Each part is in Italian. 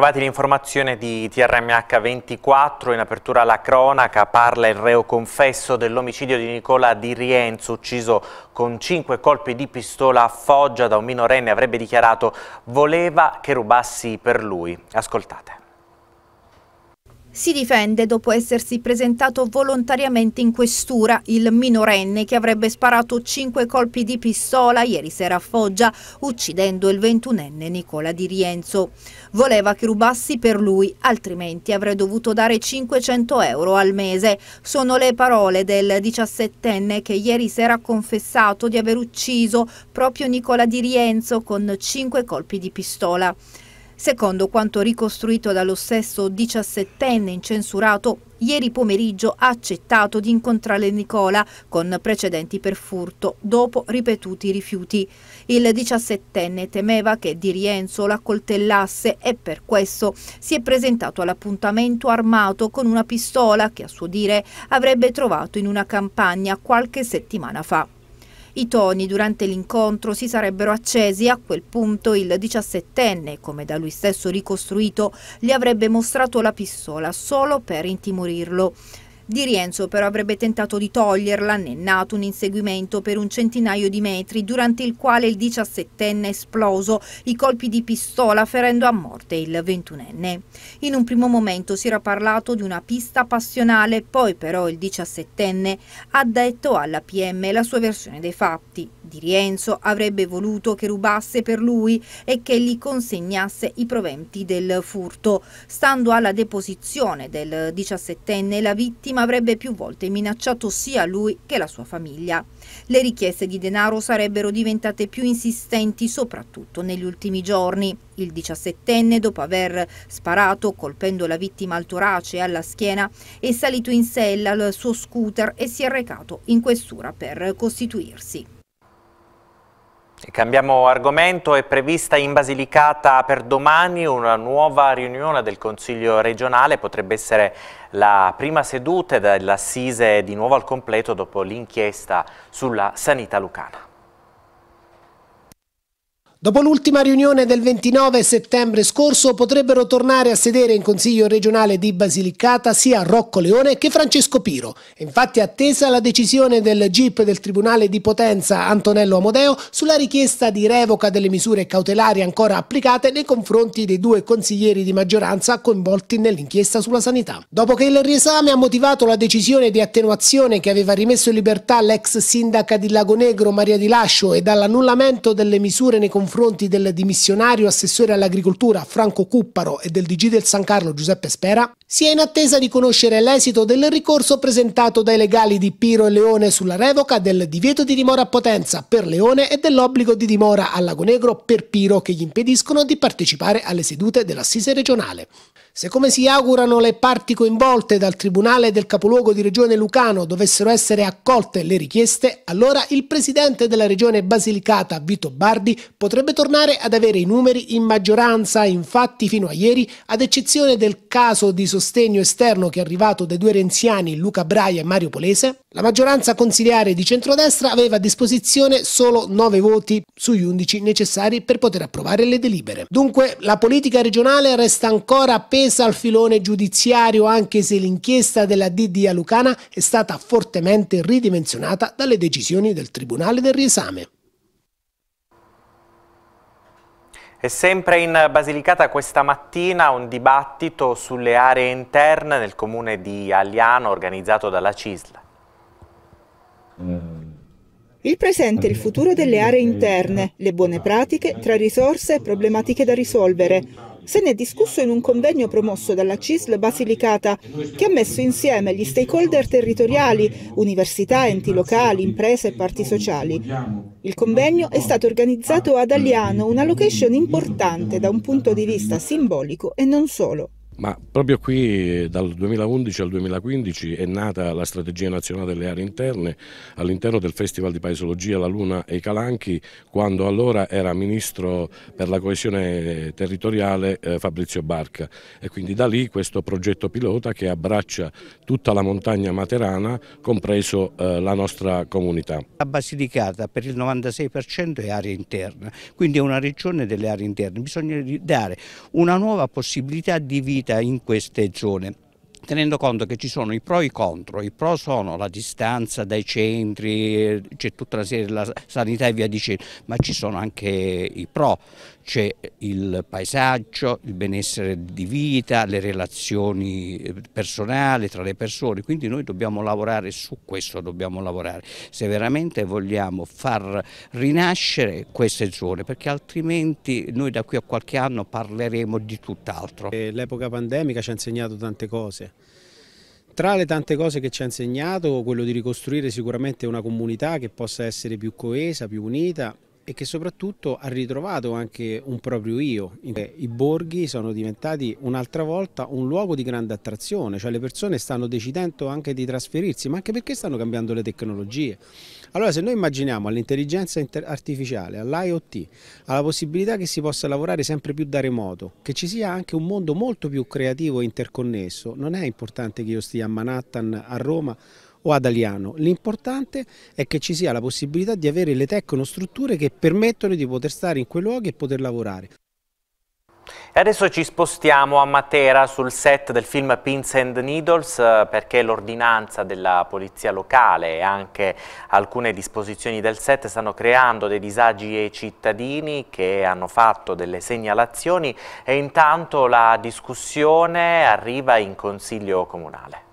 Bentrovati l'informazione di TRMH24, in apertura alla cronaca parla il reo confesso dell'omicidio di Nicola Di Rienzo, ucciso con cinque colpi di pistola a Foggia da un minorenne, avrebbe dichiarato voleva che rubassi per lui. Ascoltate. Si difende dopo essersi presentato volontariamente in questura il minorenne che avrebbe sparato cinque colpi di pistola ieri sera a Foggia, uccidendo il ventunenne Nicola Di Rienzo. Voleva che rubassi per lui, altrimenti avrei dovuto dare 500 euro al mese. Sono le parole del diciassettenne che ieri sera ha confessato di aver ucciso proprio Nicola Di Rienzo con cinque colpi di pistola. Secondo quanto ricostruito dallo stesso 17enne incensurato, ieri pomeriggio ha accettato di incontrare Nicola con precedenti per furto dopo ripetuti rifiuti. Il 17enne temeva che Di Rienzo la coltellasse e per questo si è presentato all'appuntamento armato con una pistola che a suo dire avrebbe trovato in una campagna qualche settimana fa. I toni durante l'incontro si sarebbero accesi a quel punto il 17enne, come da lui stesso ricostruito, gli avrebbe mostrato la pistola solo per intimorirlo. Di Rienzo però avrebbe tentato di toglierla, ne è nato un inseguimento per un centinaio di metri, durante il quale il 17enne è esploso i colpi di pistola ferendo a morte il 21enne. In un primo momento si era parlato di una pista passionale, poi però il 17enne ha detto alla PM la sua versione dei fatti. Di Rienzo avrebbe voluto che rubasse per lui e che gli consegnasse i proventi del furto. Stando alla deposizione del 17enne, la vittima avrebbe più volte minacciato sia lui che la sua famiglia. Le richieste di denaro sarebbero diventate più insistenti soprattutto negli ultimi giorni. Il 17enne, dopo aver sparato colpendo la vittima al torace e alla schiena, è salito in sella al suo scooter e si è recato in questura per costituirsi. Cambiamo argomento, è prevista in Basilicata per domani una nuova riunione del Consiglio regionale, potrebbe essere la prima seduta dell'assise di nuovo al completo dopo l'inchiesta sulla sanità lucana. Dopo l'ultima riunione del 29 settembre scorso potrebbero tornare a sedere in Consiglio regionale di Basilicata sia Rocco Leone che Francesco Piro. È infatti attesa la decisione del GIP del Tribunale di Potenza Antonello Amodeo sulla richiesta di revoca delle misure cautelari ancora applicate nei confronti dei due consiglieri di maggioranza coinvolti nell'inchiesta sulla sanità. Dopo che il riesame ha motivato la decisione di attenuazione che aveva rimesso in libertà l'ex sindaca di Lago Negro Maria Di Lascio e dall'annullamento delle misure nei confronti confronti del dimissionario assessore all'agricoltura Franco Cupparo e del DG del San Carlo Giuseppe Spera, si è in attesa di conoscere l'esito del ricorso presentato dai legali di Piro e Leone sulla revoca del divieto di dimora a Potenza per Leone e dell'obbligo di dimora a Lago Negro per Piro che gli impediscono di partecipare alle sedute dell'assise regionale. Se come si augurano le parti coinvolte dal Tribunale del Capoluogo di Regione Lucano dovessero essere accolte le richieste, allora il presidente della Regione Basilicata, Vito Bardi, potrebbe tornare ad avere i numeri in maggioranza. Infatti, fino a ieri, ad eccezione del caso di sostegno esterno che è arrivato dai due renziani Luca Braia e Mario Polese, la maggioranza consiliare di centrodestra aveva a disposizione solo 9 voti sugli 11 necessari per poter approvare le delibere. Dunque la politica regionale resta ancora appesa al filone giudiziario anche se l'inchiesta della DDA Lucana è stata fortemente ridimensionata dalle decisioni del Tribunale del Riesame. E sempre in Basilicata questa mattina un dibattito sulle aree interne nel comune di Aliano organizzato dalla Cisla. Il presente e il futuro delle aree interne, le buone pratiche, tra risorse e problematiche da risolvere. Se ne è discusso in un convegno promosso dalla CISL Basilicata che ha messo insieme gli stakeholder territoriali, università, enti locali, imprese e parti sociali. Il convegno è stato organizzato ad Aliano, una location importante da un punto di vista simbolico e non solo. Ma proprio qui dal 2011 al 2015 è nata la strategia nazionale delle aree interne all'interno del Festival di Paesologia La Luna e i Calanchi quando allora era ministro per la coesione territoriale eh, Fabrizio Barca e quindi da lì questo progetto pilota che abbraccia tutta la montagna materana compreso eh, la nostra comunità. La Basilicata per il 96% è area interna, quindi è una regione delle aree interne, bisogna dare una nuova possibilità di vita vita in queste zone tenendo conto che ci sono i pro e i contro, i pro sono la distanza dai centri, eh, c'è tutta la serie della sanità e via dicendo, ma ci sono anche i pro, c'è il paesaggio, il benessere di vita, le relazioni eh, personali tra le persone, quindi noi dobbiamo lavorare su questo, dobbiamo lavorare, se veramente vogliamo far rinascere queste zone, perché altrimenti noi da qui a qualche anno parleremo di tutt'altro. Eh, l'epoca pandemica ci ha insegnato tante cose. Tra le tante cose che ci ha insegnato, quello di ricostruire sicuramente una comunità che possa essere più coesa, più unita e che soprattutto ha ritrovato anche un proprio io. I borghi sono diventati un'altra volta un luogo di grande attrazione, cioè le persone stanno decidendo anche di trasferirsi, ma anche perché stanno cambiando le tecnologie. Allora se noi immaginiamo all'intelligenza artificiale, all'IoT, alla possibilità che si possa lavorare sempre più da remoto, che ci sia anche un mondo molto più creativo e interconnesso, non è importante che io stia a Manhattan, a Roma, o ad Aliano. L'importante è che ci sia la possibilità di avere le tecnostrutture che permettono di poter stare in quei luoghi e poter lavorare. adesso ci spostiamo a Matera sul set del film Pins and Needles eh, perché l'ordinanza della polizia locale e anche alcune disposizioni del set stanno creando dei disagi ai cittadini che hanno fatto delle segnalazioni e intanto la discussione arriva in consiglio comunale.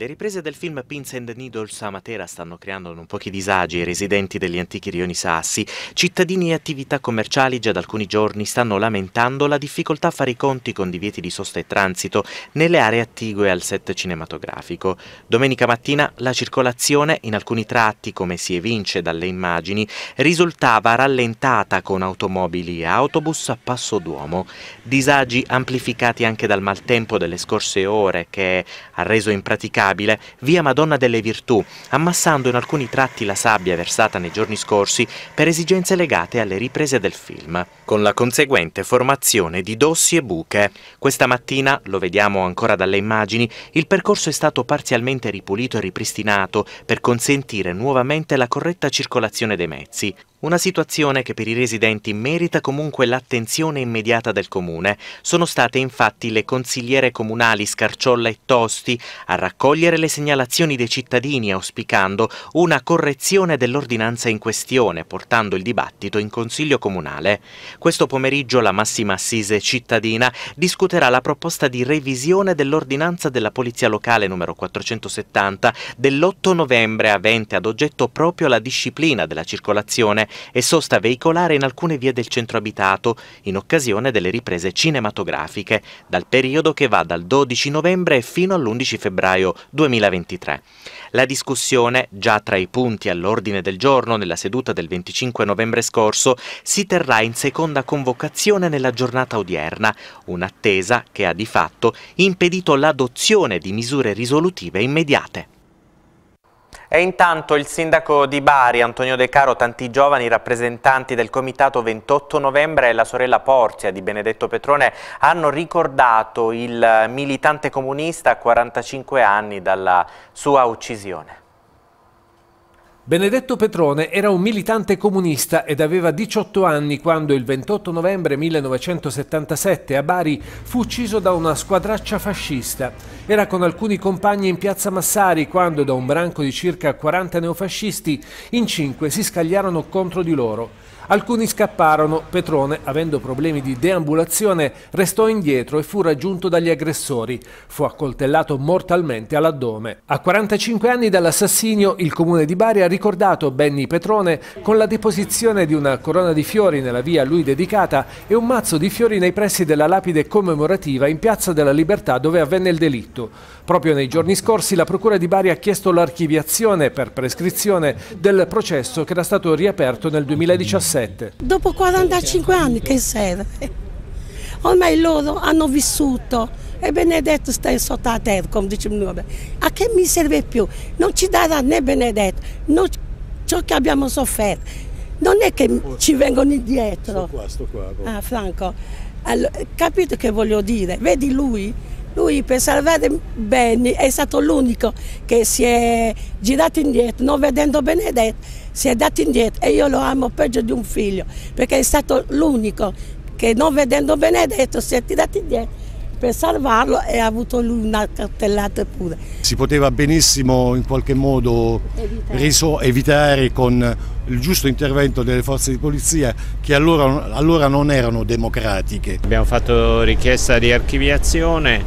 Le riprese del film Pins and Needles a Matera stanno creando non pochi disagi ai residenti degli antichi rioni sassi. Cittadini e attività commerciali già da alcuni giorni stanno lamentando la difficoltà a fare i conti con divieti di sosta e transito nelle aree attigue al set cinematografico. Domenica mattina la circolazione in alcuni tratti, come si evince dalle immagini, risultava rallentata con automobili e autobus a passo d'uomo. Disagi amplificati anche dal maltempo delle scorse ore che ha reso impraticabile navigabile via Madonna delle Virtù, ammassando in alcuni tratti la sabbia versata nei giorni scorsi per esigenze legate alle riprese del film, con la conseguente formazione di dossi e buche. Questa mattina, lo vediamo ancora dalle immagini, il percorso è stato parzialmente ripulito e ripristinato per consentire nuovamente la corretta circolazione dei mezzi. Una situazione che per i residenti merita comunque l'attenzione immediata del comune. Sono state infatti le consigliere comunali Scarciolla e Tosti a raccogliere le segnalazioni dei cittadini auspicando una correzione dell'ordinanza in questione, portando il dibattito in consiglio comunale. Questo pomeriggio la massima assise cittadina discuterà la proposta di revisione dell'ordinanza della Polizia Locale numero 470 dell'8 novembre avente ad oggetto proprio la disciplina della circolazione e sosta veicolare in alcune vie del centro abitato in occasione delle riprese cinematografiche dal periodo che va dal 12 novembre fino all'11 febbraio 2023. La discussione, già tra i punti all'ordine del giorno nella seduta del 25 novembre scorso, si terrà in seconda convocazione nella giornata odierna, un'attesa che ha di fatto impedito l'adozione di misure risolutive immediate. E intanto il sindaco di Bari, Antonio De Caro, tanti giovani rappresentanti del comitato 28 novembre e la sorella Porzia di Benedetto Petrone hanno ricordato il militante comunista a 45 anni dalla sua uccisione. Benedetto Petrone era un militante comunista ed aveva 18 anni quando il 28 novembre 1977 a Bari fu ucciso da una squadraccia fascista. Era con alcuni compagni in piazza Massari quando da un branco di circa 40 neofascisti in cinque si scagliarono contro di loro. Alcuni scapparono, Petrone, avendo problemi di deambulazione, restò indietro e fu raggiunto dagli aggressori. Fu accoltellato mortalmente all'addome. A 45 anni dall'assassinio, il comune di Bari ha ricordato Benny Petrone con la deposizione di una corona di fiori nella via a lui dedicata e un mazzo di fiori nei pressi della lapide commemorativa in Piazza della Libertà dove avvenne il delitto. Proprio nei giorni scorsi la Procura di Bari ha chiesto l'archiviazione per prescrizione del processo che era stato riaperto nel 2017 17. Dopo 45 anni che serve. Ormai loro hanno vissuto e benedetto stai sotto la terra, come diciamo noi. A che mi serve più? Non ci darà né benedetto, non ciò che abbiamo sofferto. Non è che ci vengono indietro. Sto qua, sto qua. Ecco. Ah, Franco, allora, capite che voglio dire? Vedi lui? Lui per salvare Benny è stato l'unico che si è girato indietro, non vedendo Benedetto si è dato indietro e io lo amo peggio di un figlio perché è stato l'unico che non vedendo Benedetto si è tirato indietro per salvarlo e ha avuto lui una cartellata pure. Si poteva benissimo in qualche modo evitare, evitare con il giusto intervento delle forze di polizia che allora, allora non erano democratiche. Abbiamo fatto richiesta di archiviazione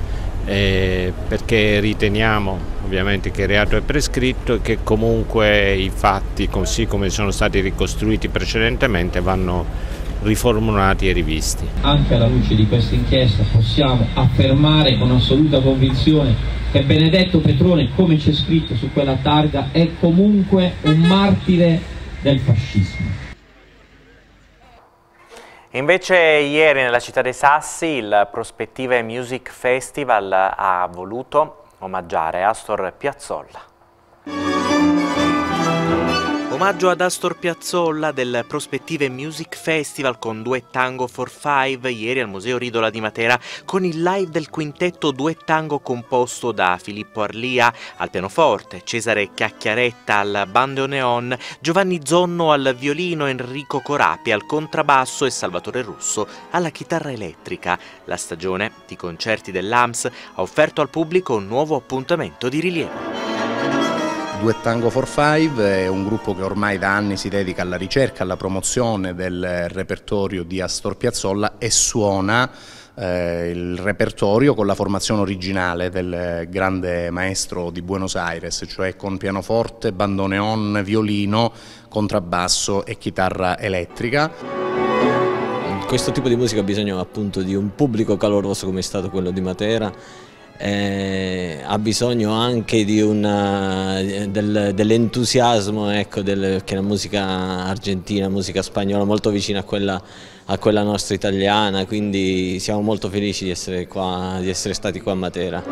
eh, perché riteniamo ovviamente che il reato è prescritto e che comunque i fatti così come sono stati ricostruiti precedentemente vanno riformulati e rivisti. Anche alla luce di questa inchiesta possiamo affermare con assoluta convinzione che Benedetto Petrone, come c'è scritto su quella targa, è comunque un martire del fascismo. Invece ieri nella città dei Sassi il Prospettive Music Festival ha voluto omaggiare Astor Piazzolla. Omaggio ad Astor Piazzolla del Prospettive Music Festival con due tango for five ieri al Museo Ridola di Matera con il live del quintetto due tango composto da Filippo Arlia al pianoforte, Cesare Cacchiaretta al bandoneon, Giovanni Zonno al violino, Enrico Corapi al contrabbasso e Salvatore Russo alla chitarra elettrica. La stagione di concerti dell'AMS ha offerto al pubblico un nuovo appuntamento di rilievo. Due Tango for Five è un gruppo che ormai da anni si dedica alla ricerca, alla promozione del repertorio di Astor Piazzolla e suona eh, il repertorio con la formazione originale del grande maestro di Buenos Aires, cioè con pianoforte, bandoneon, violino, contrabbasso e chitarra elettrica questo tipo di musica ha bisogno appunto di un pubblico caloroso come è stato quello di Matera eh, ha bisogno anche del, dell'entusiasmo ecco, del, che la musica argentina, musica spagnola molto vicina a quella, a quella nostra italiana, quindi siamo molto felici di essere, qua, di essere stati qua a Matera.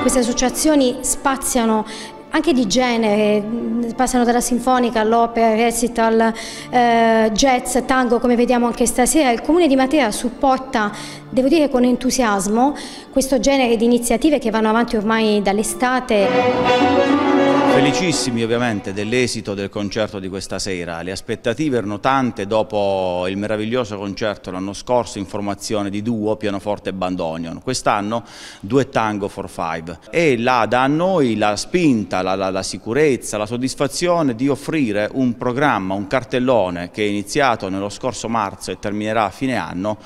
Queste associazioni spaziano anche di genere, passano dalla sinfonica all'opera, recital, eh, jazz, tango come vediamo anche stasera. Il Comune di Matera supporta, devo dire con entusiasmo, questo genere di iniziative che vanno avanti ormai dall'estate felicissimi ovviamente dell'esito del concerto di questa sera, le aspettative erano tante dopo il meraviglioso concerto l'anno scorso in formazione di duo, pianoforte e bandonion, quest'anno due tango for five e là da noi la spinta, la, la, la sicurezza, la soddisfazione di offrire un programma, un cartellone che è iniziato nello scorso marzo e terminerà a fine anno,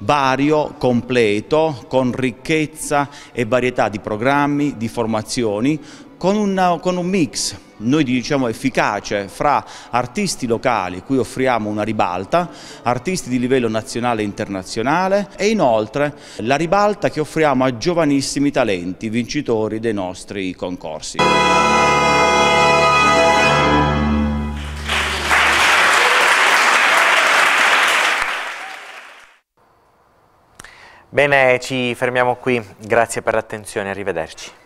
vario, completo, con ricchezza e varietà di programmi, di formazioni, con, una, con un mix noi diciamo efficace fra artisti locali, cui offriamo una ribalta, artisti di livello nazionale e internazionale e inoltre la ribalta che offriamo a giovanissimi talenti vincitori dei nostri concorsi. Bene, ci fermiamo qui, grazie per l'attenzione, arrivederci.